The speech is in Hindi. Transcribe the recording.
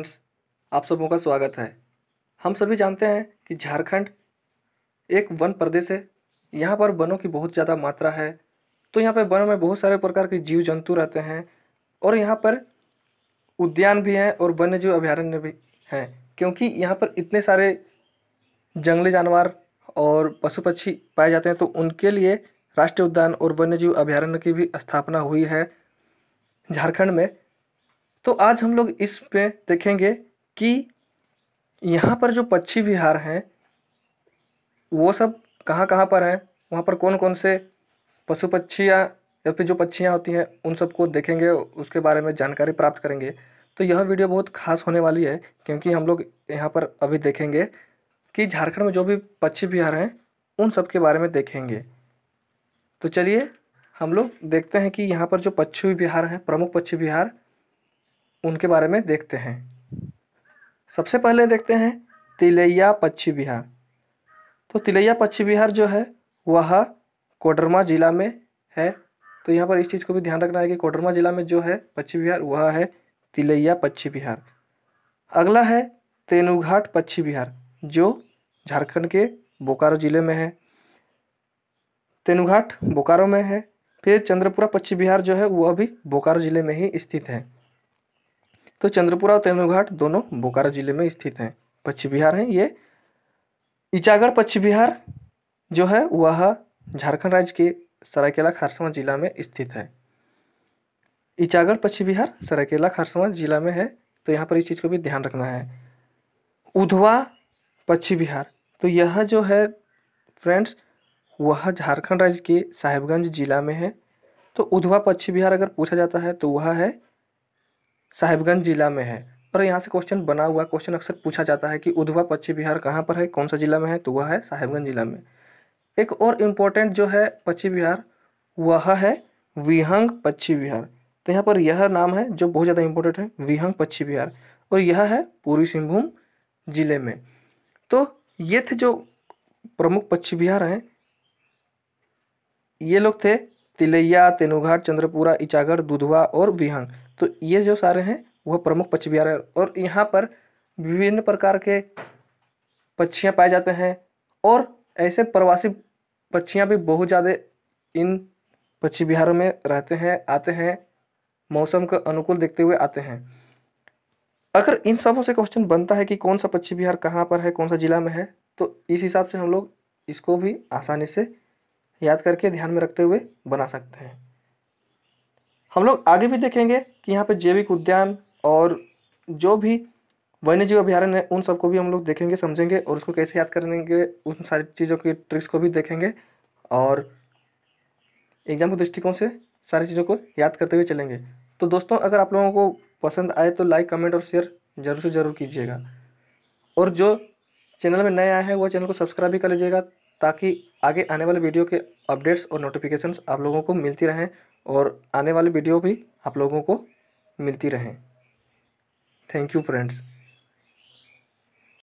आप सबों का स्वागत है हम सभी जानते हैं कि झारखंड एक वन प्रदेश है यहाँ पर वनों की बहुत ज़्यादा मात्रा है तो यहाँ पर वनों में बहुत सारे प्रकार के जीव जंतु रहते हैं और यहाँ पर उद्यान भी हैं और वन्य जीव अभ्यारण्य भी हैं क्योंकि यहाँ पर इतने सारे जंगली जानवर और पशु पक्षी पाए जाते हैं तो उनके लिए राष्ट्रीय उद्यान और वन्य जीव अभ्यारण्य की भी स्थापना हुई है झारखंड में तो आज हम लोग इस पे देखेंगे कि यहाँ पर जो पक्षी विहार हैं वो सब कहाँ कहाँ पर हैं वहाँ पर कौन कौन से पशु पक्षियाँ या फिर जो पक्षियाँ होती हैं उन सबको देखेंगे उसके बारे में जानकारी प्राप्त करेंगे तो यह वीडियो बहुत खास होने वाली है क्योंकि हम लोग यहाँ पर अभी देखेंगे कि झारखंड में जो भी पक्षी विहार हैं उन सब के बारे में देखेंगे तो चलिए हम लोग देखते हैं कि यहाँ पर जो पक्षी विहार हैं प्रमुख पक्षी विहार उनके बारे में देखते हैं सबसे पहले देखते हैं तिलैया पक्षी बिहार तो तिलैया पक्षी बिहार जो है वह कोडरमा ज़िला में है तो यहाँ पर इस चीज़ को भी ध्यान रखना है कि कोडरमा ज़िला में जो है पक्षी बिहार वह है तिलैया पक्षी बिहार अगला है तेनुघाट पक्षी बिहार जो झारखंड के बोकारो ज़िले में है तेनूघाट बोकारो में है फिर चंद्रपुरा पक्षी बिहार जो है वह भी बोकारो ज़िले में ही स्थित है तो चंद्रपुरा और तेनुघाट घाट दोनों बोकारो जिले में स्थित हैं पश्चिम बिहार हैं ये इचागढ़ पश्चिम बिहार जो है वह झारखंड राज्य के सरायकेला खरसावां जिला में स्थित है इचागढ़ पश्चिम बिहार सरायकेला खरसावां जिला में है तो यहाँ पर इस चीज़ को भी ध्यान रखना है उधवा पश्चिम बिहार तो यह जो है फ्रेंड्स वह झारखंड राज्य के साहिबगंज जिला में है तो उधवा पश्चिम बिहार अगर पूछा जाता है तो वह है साहिबगंज ज़िला में है पर यहाँ से क्वेश्चन बना हुआ क्वेश्चन अक्सर पूछा जाता है कि उधवा पश्चिम बिहार कहाँ पर है कौन सा ज़िला में है तो वह है साहिबगंज ज़िला में एक और इम्पोर्टेंट जो है पश्चिम बिहार वह है विहंग पश्चिम बिहार तो यहाँ पर यह नाम है जो बहुत ज़्यादा इम्पोर्टेंट है विहंग पश्चिम बिहार और यह है पूर्वी सिंहभूम जिले में तो ये थे जो प्रमुख पश्चिम बिहार हैं ये लोग थे तिलैया तेनूघाट चंद्रपुरा इचागढ़ दुधवा और बिहंग तो ये जो सारे हैं वह प्रमुख पक्षी बिहार है और यहाँ पर विभिन्न प्रकार के पक्षियाँ पाए जाते हैं और ऐसे प्रवासी पक्षियाँ भी बहुत ज़्यादा इन पक्षी विहारों में रहते हैं आते हैं मौसम का अनुकूल देखते हुए आते हैं अगर इन सबों से क्वेश्चन बनता है कि कौन सा पक्षी विहार कहाँ पर है कौन सा ज़िला में है तो इस हिसाब से हम लोग इसको भी आसानी से याद करके ध्यान में रखते हुए बना सकते हैं हम लोग आगे भी देखेंगे कि यहाँ पर जैविक उद्यान और जो भी वन्य जीव अभ्यारण्य है उन सबको भी हम लोग देखेंगे समझेंगे और उसको कैसे याद करेंगे उन सारी चीज़ों की ट्रिक्स को भी देखेंगे और एग्जाम के दृष्टिकोण से सारी चीज़ों को याद करते हुए चलेंगे तो दोस्तों अगर आप लोगों को पसंद आए तो लाइक कमेंट और शेयर ज़रूर से ज़रूर कीजिएगा और जो चैनल में नए आए हैं वो चैनल को सब्सक्राइब भी कर लीजिएगा ताकि आगे आने वाले वीडियो के अपडेट्स और नोटिफिकेशंस आप लोगों को मिलती रहें और आने वाली वीडियो भी आप लोगों को मिलती रहें थैंक यू फ्रेंड्स